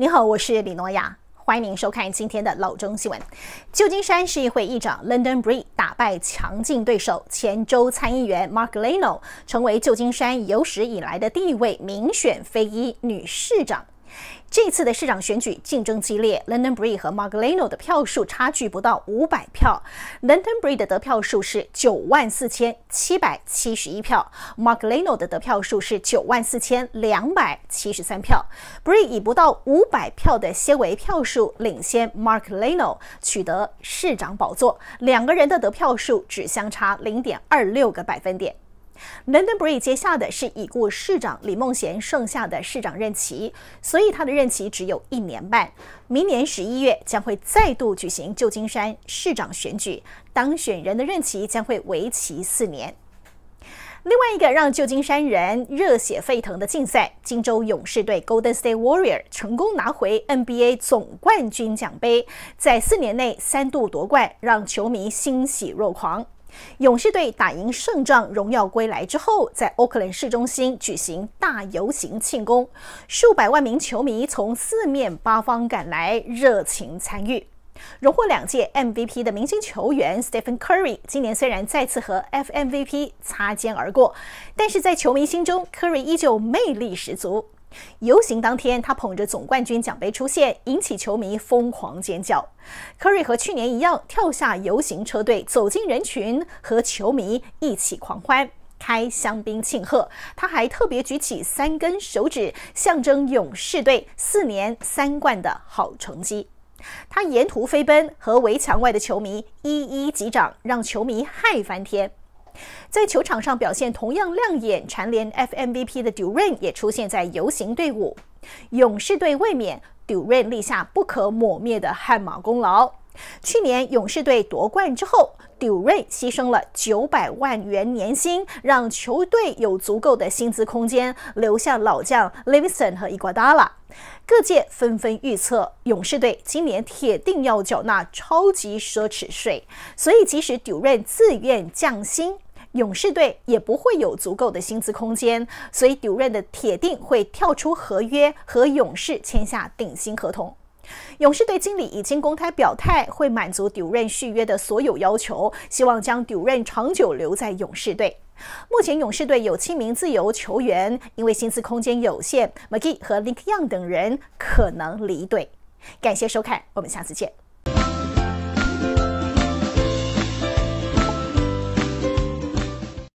你好，我是李诺亚，欢迎您收看今天的《老中新闻》。旧金山市议会议长 l o n d o n Bree 打败强劲对手前州参议员 Mark Leno，成为旧金山有史以来的第一位民选非裔女市长。这次的市长选举竞争激烈，London b r e e 和 m a r k a l a n o 的票数差距不到五百票。London b r e e 的得票数是九万四千七百七十一票 m a r k a l a n o 的得票数是九万四千两百七十三票。b r e e 以不到五百票的纤为票数领先 m a r k a l a n o 取得市长宝座。两个人的得票数只相差零点二六个百分点。London b r e e 接下的是已故市长李孟贤剩下的市长任期，所以他的任期只有一年半。明年十一月将会再度举行旧金山市长选举，当选人的任期将会为期四年。另外一个让旧金山人热血沸腾的竞赛，金州勇士队 Golden State Warrior 成功拿回 NBA 总冠军奖杯，在四年内三度夺冠，让球迷欣喜若狂。勇士队打赢胜仗，荣耀归来之后，在奥克兰市中心举行大游行庆功，数百万名球迷从四面八方赶来，热情参与。荣获两届 MVP 的明星球员 Stephen Curry，今年虽然再次和 FMVP 擦肩而过，但是在球迷心中，c u r r y 依旧魅力十足。游行当天，他捧着总冠军奖杯出现，引起球迷疯狂尖叫。科瑞和去年一样，跳下游行车队，走进人群，和球迷一起狂欢，开香槟庆贺。他还特别举起三根手指，象征勇士队四年三冠的好成绩。他沿途飞奔，和围墙外的球迷一一击掌，让球迷嗨翻天。在球场上表现同样亮眼、蝉联 FMVP 的 Durant 也出现在游行队伍。勇士队卫冕，Durant 立下不可磨灭的汗马功劳。去年勇士队夺冠之后，Durant 牺牲了九百万元年薪，让球队有足够的薪资空间，留下老将 Levinson 和 i g u 拉。d a l a 各界纷纷预测，勇士队今年铁定要缴纳超级奢侈税，所以即使 d u r a n 自愿降薪，勇士队也不会有足够的薪资空间，所以 d u r a n 的铁定会跳出合约，和勇士签下顶薪合同。勇士队经理已经公开表态，会满足 d u r a n 续约的所有要求，希望将 d u r a n 长久留在勇士队。目前勇士队有七名自由球员，因为薪资空间有限，McGee 和 Nick Young 等人可能离队。感谢收看，我们下次见。